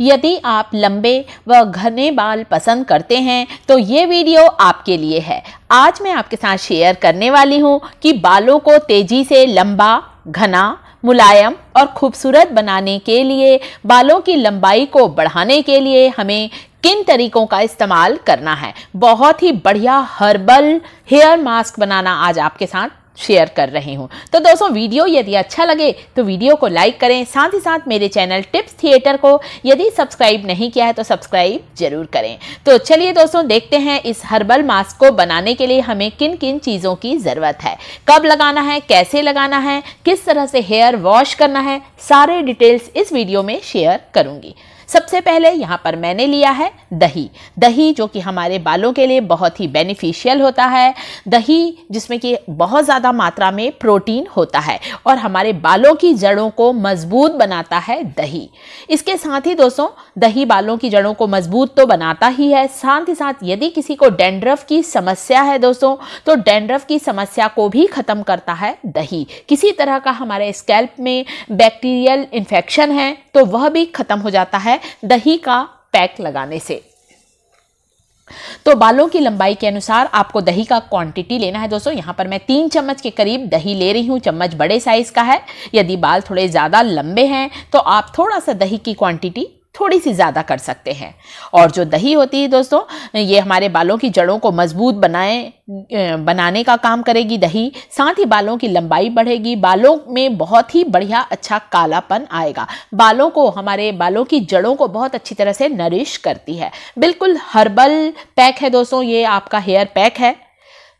यदि आप लंबे व घने बाल पसंद करते हैं तो ये वीडियो आपके लिए है आज मैं आपके साथ शेयर करने वाली हूँ कि बालों को तेज़ी से लंबा घना मुलायम और खूबसूरत बनाने के लिए बालों की लंबाई को बढ़ाने के लिए हमें किन तरीकों का इस्तेमाल करना है बहुत ही बढ़िया हर्बल हेयर मास्क बनाना आज आपके साथ शेयर कर रही हूँ तो दोस्तों वीडियो यदि अच्छा लगे तो वीडियो को लाइक करें साथ ही साथ मेरे चैनल टिप्स थिएटर को यदि सब्सक्राइब नहीं किया है तो सब्सक्राइब जरूर करें तो चलिए दोस्तों देखते हैं इस हर्बल मास्क को बनाने के लिए हमें किन किन चीज़ों की ज़रूरत है कब लगाना है कैसे लगाना है किस तरह से हेयर वॉश करना है सारे डिटेल्स इस वीडियो में शेयर करूँगी सबसे पहले यहाँ पर मैंने लिया है दही दही जो कि हमारे बालों के लिए बहुत ही बेनिफिशियल होता है दही जिसमें कि बहुत ज़्यादा मात्रा में प्रोटीन होता है और हमारे बालों की जड़ों को मजबूत बनाता है दही इसके साथ ही दोस्तों दही बालों की जड़ों को मजबूत तो बनाता ही है साथ ही साथ यदि किसी को डेंड्रफ की समस्या है दोस्तों तो डेंड्रफ की समस्या को भी ख़त्म करता है दही किसी तरह का हमारे स्कैल्प में बैक्टीरियल इन्फेक्शन है तो वह भी ख़त्म हो जाता है है दही का पैक लगाने से तो बालों की लंबाई के अनुसार आपको दही का क्वांटिटी लेना है दोस्तों यहां पर मैं तीन चम्मच के करीब दही ले रही हूं चम्मच बड़े साइज़ का है यदि बाल थोड़े ज़्यादा लंबे हैं तो आप थोड़ा सा दही की क्वांटिटी थोड़ी सी ज़्यादा कर सकते हैं और जो दही होती है दोस्तों ये हमारे बालों की जड़ों को मजबूत बनाए बनाने का काम करेगी दही साथ ही बालों की लंबाई बढ़ेगी बालों में बहुत ही बढ़िया अच्छा कालापन आएगा बालों को हमारे बालों की जड़ों को बहुत अच्छी तरह से नरिश करती है बिल्कुल हर्बल पैक है दोस्तों ये आपका हेयर पैक है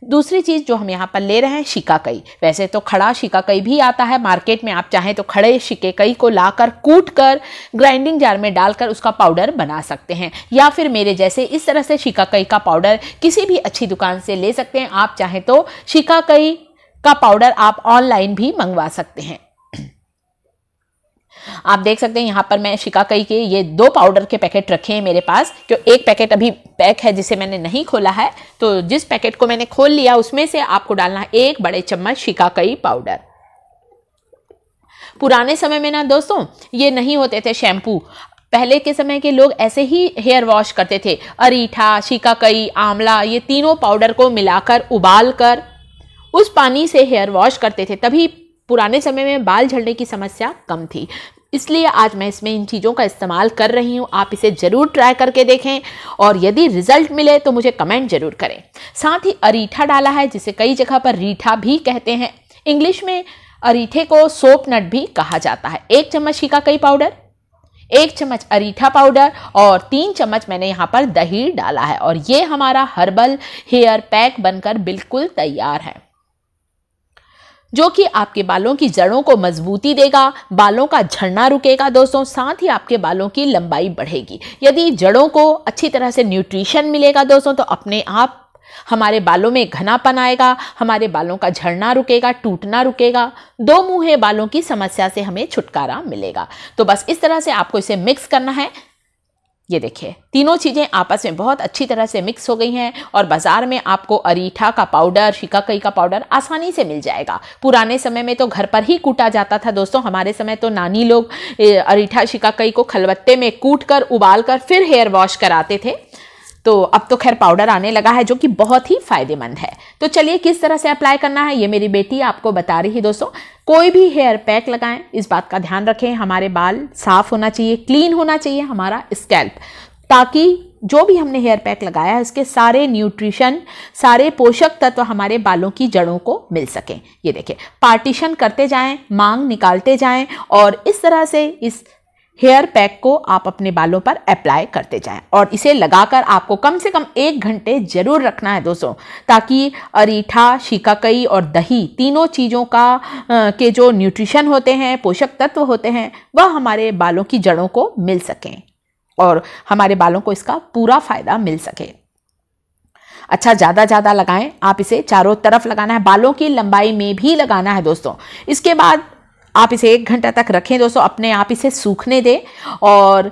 दूसरी चीज़ जो हम यहाँ पर ले रहे हैं कई वैसे तो खड़ा शिकाकई भी आता है मार्केट में आप चाहें तो खड़े कई को लाकर कूट कर ग्राइंडिंग जार में डालकर उसका पाउडर बना सकते हैं या फिर मेरे जैसे इस तरह से शिकाकई का पाउडर किसी भी अच्छी दुकान से ले सकते हैं आप चाहें तो शिकाकई का पाउडर आप ऑनलाइन भी मंगवा सकते हैं आप देख सकते हैं यहाँ पर मैं शिकाकई के ये दो पाउडर के पैकेट रखे हैं मेरे पास क्यों एक पैकेट अभी पैक है जिसे मैंने नहीं खोला है तो जिस पैकेट को मैंने खोल लिया उसमें से आपको डालना है एक बड़े चम्मच शिकाकई पाउडर पुराने समय में ना दोस्तों ये नहीं होते थे शैम्पू पहले के समय के लोग ऐसे ही हेयर वॉश करते थे अरीठा शिकाकई आंवला ये तीनों पाउडर को मिलाकर उबाल कर उस पानी से हेयर वॉश करते थे तभी पुराने समय में बाल झड़ने की समस्या कम थी इसलिए आज मैं इसमें इन चीज़ों का इस्तेमाल कर रही हूँ आप इसे ज़रूर ट्राई करके देखें और यदि रिजल्ट मिले तो मुझे कमेंट ज़रूर करें साथ ही अरीठा डाला है जिसे कई जगह पर रीठा भी कहते हैं इंग्लिश में अरीठे को सोप नट भी कहा जाता है एक चम्मच कई पाउडर एक चम्मच अरीठा पाउडर और तीन चम्मच मैंने यहाँ पर दही डाला है और ये हमारा हर्बल हेयर पैक बनकर बिल्कुल तैयार है जो कि आपके बालों की जड़ों को मजबूती देगा बालों का झड़ना रुकेगा दोस्तों साथ ही आपके बालों की लंबाई बढ़ेगी यदि जड़ों को अच्छी तरह से न्यूट्रिशन मिलेगा दोस्तों तो अपने आप हमारे बालों में घनापन आएगा हमारे बालों का झड़ना रुकेगा टूटना रुकेगा दो मुंहे बालों की समस्या से हमें छुटकारा मिलेगा तो बस इस तरह से आपको इसे मिक्स करना है ये देखिए तीनों चीज़ें आपस में बहुत अच्छी तरह से मिक्स हो गई हैं और बाज़ार में आपको अरीठा का पाउडर शिकाकई का पाउडर आसानी से मिल जाएगा पुराने समय में तो घर पर ही कूटा जाता था दोस्तों हमारे समय तो नानी लोग अरीठा शिकाकई को खलबत्ते में कूट कर उबाल कर फिर हेयर वॉश कराते थे तो अब तो खैर पाउडर आने लगा है जो कि बहुत ही फ़ायदेमंद है तो चलिए किस तरह से अप्लाई करना है ये मेरी बेटी आपको बता रही है दोस्तों कोई भी हेयर पैक लगाएं इस बात का ध्यान रखें हमारे बाल साफ होना चाहिए क्लीन होना चाहिए हमारा स्कैल्प ताकि जो भी हमने हेयर पैक लगाया है उसके सारे न्यूट्रिशन सारे पोषक तत्व हमारे बालों की जड़ों को मिल सकें ये देखें पार्टीशन करते जाएं मांग निकालते जाएं और इस तरह से इस हेयर पैक को आप अपने बालों पर अप्लाई करते जाएं और इसे लगाकर आपको कम से कम एक घंटे जरूर रखना है दोस्तों ताकि अरीठा शिकाकई और दही तीनों चीज़ों का आ, के जो न्यूट्रिशन होते हैं पोषक तत्व होते हैं वह हमारे बालों की जड़ों को मिल सकें और हमारे बालों को इसका पूरा फ़ायदा मिल सके अच्छा ज़्यादा ज़्यादा लगाएं आप इसे चारों तरफ लगाना है बालों की लंबाई में भी लगाना है दोस्तों इसके बाद आप इसे एक घंटा तक रखें दोस्तों अपने आप इसे सूखने दें और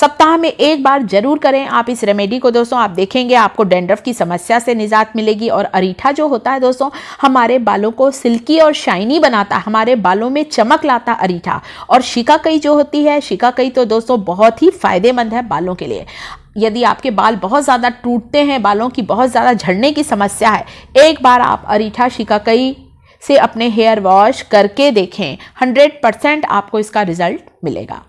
सप्ताह में एक बार जरूर करें आप इस रेमेडी को दोस्तों आप देखेंगे आपको डेंड्रफ की समस्या से निजात मिलेगी और अरीठा जो होता है दोस्तों हमारे बालों को सिल्की और शाइनी बनाता है हमारे बालों में चमक लाता अरीठा और शिकाकई जो होती है शिकाकई तो दोस्तों बहुत ही फायदेमंद है बालों के लिए यदि आपके बाल बहुत ज़्यादा टूटते हैं बालों की बहुत ज़्यादा झड़ने की समस्या है एक बार आप अरीठा शिकाकई से अपने हेयर वॉश करके देखें 100 परसेंट आपको इसका रिज़ल्ट मिलेगा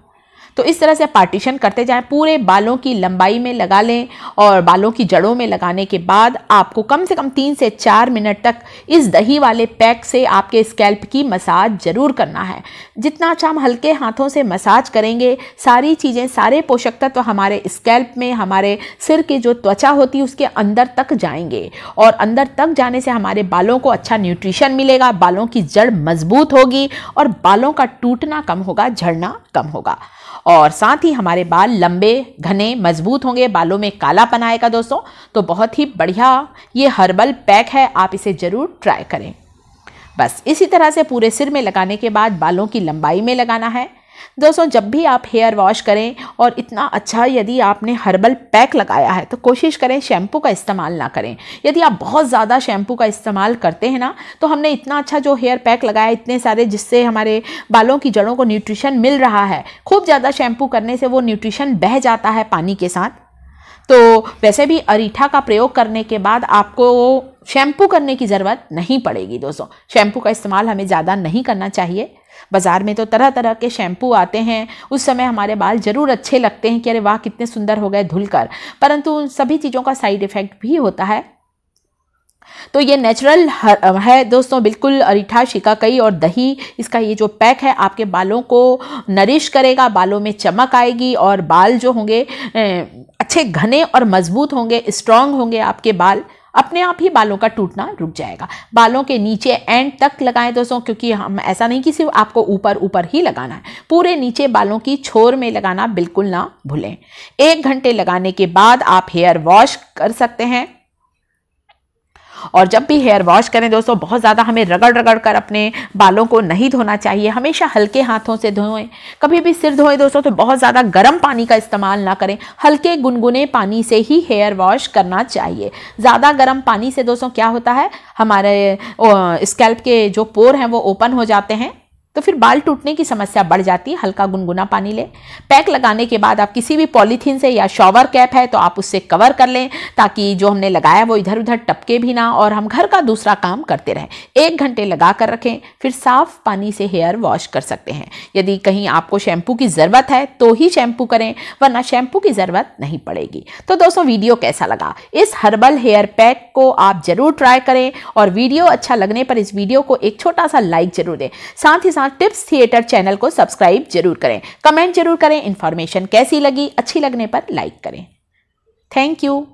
तो इस तरह से पार्टीशन करते जाएं पूरे बालों की लंबाई में लगा लें और बालों की जड़ों में लगाने के बाद आपको कम से कम तीन से चार मिनट तक इस दही वाले पैक से आपके स्कैल्प की मसाज ज़रूर करना है जितना अच्छा हम हल्के हाथों से मसाज करेंगे सारी चीज़ें सारे पोषक तत्व तो हमारे स्कैल्प में हमारे सिर की जो त्वचा होती है उसके अंदर तक जाएंगे और अंदर तक जाने से हमारे बालों को अच्छा न्यूट्रिशन मिलेगा बालों की जड़ मजबूत होगी और बालों का टूटना कम होगा झड़ना कम होगा और साथ ही हमारे बाल लंबे घने मजबूत होंगे बालों में कालापन आएगा दोस्तों तो बहुत ही बढ़िया ये हर्बल पैक है आप इसे ज़रूर ट्राई करें बस इसी तरह से पूरे सिर में लगाने के बाद बालों की लंबाई में लगाना है दोस्तों जब भी आप हेयर वॉश करें और इतना अच्छा यदि आपने हर्बल पैक लगाया है तो कोशिश करें शैम्पू का इस्तेमाल ना करें यदि आप बहुत ज़्यादा शैम्पू का इस्तेमाल करते हैं ना तो हमने इतना अच्छा जो हेयर पैक लगाया इतने सारे जिससे हमारे बालों की जड़ों को न्यूट्रिशन मिल रहा है खूब ज़्यादा शैम्पू करने से वो न्यूट्रिशन बह जाता है पानी के साथ तो वैसे भी अरीठा का प्रयोग करने के बाद आपको शैम्पू करने की ज़रूरत नहीं पड़ेगी दोस्तों शैम्पू का इस्तेमाल हमें ज़्यादा नहीं करना चाहिए बाज़ार में तो तरह तरह के शैम्पू आते हैं उस समय हमारे बाल ज़रूर अच्छे लगते हैं कि अरे वाह कितने सुंदर हो गए धुल कर परंतु उन सभी चीज़ों का साइड इफ़ेक्ट भी होता है तो ये नेचुरल है दोस्तों बिल्कुल रीठा शिकाकई और दही इसका ये जो पैक है आपके बालों को नरिश करेगा बालों में चमक आएगी और बाल जो होंगे अच्छे घने और मजबूत होंगे स्ट्रांग होंगे आपके बाल अपने आप ही बालों का टूटना रुक जाएगा बालों के नीचे एंड तक लगाएं दोस्तों क्योंकि हम ऐसा नहीं कि सिर्फ आपको ऊपर ऊपर ही लगाना है पूरे नीचे बालों की छोर में लगाना बिल्कुल ना भूलें एक घंटे लगाने के बाद आप हेयर वॉश कर सकते हैं और जब भी हेयर वॉश करें दोस्तों बहुत ज़्यादा हमें रगड़ रगड़ कर अपने बालों को नहीं धोना चाहिए हमेशा हल्के हाथों से धोएं कभी भी सिर धोएं दोस्तों तो बहुत ज़्यादा गर्म पानी का इस्तेमाल ना करें हल्के गुनगुने पानी से ही हेयर वॉश करना चाहिए ज़्यादा गर्म पानी से दोस्तों क्या होता है हमारे स्कैल्प के जो पोर हैं वो ओपन हो जाते हैं तो फिर बाल टूटने की समस्या बढ़ जाती है हल्का गुनगुना पानी लें पैक लगाने के बाद आप किसी भी पॉलीथीन से या शॉवर कैप है तो आप उससे कवर कर लें ताकि जो हमने लगाया वो इधर उधर टपके भी ना और हम घर का दूसरा काम करते रहें एक घंटे लगा कर रखें फिर साफ पानी से हेयर वॉश कर सकते हैं यदि कहीं आपको शैम्पू की ज़रूरत है तो ही शैम्पू करें वरना शैम्पू की ज़रूरत नहीं पड़ेगी तो दोस्तों वीडियो कैसा लगा इस हर्बल हेयर पैक को आप ज़रूर ट्राई करें और वीडियो अच्छा लगने पर इस वीडियो को एक छोटा सा लाइक ज़रूर दें साथ ही साथ साथ टिप्स थिएटर चैनल को सब्सक्राइब जरूर करें कमेंट जरूर करें इन्फॉर्मेशन कैसी लगी अच्छी लगने पर लाइक करें थैंक यू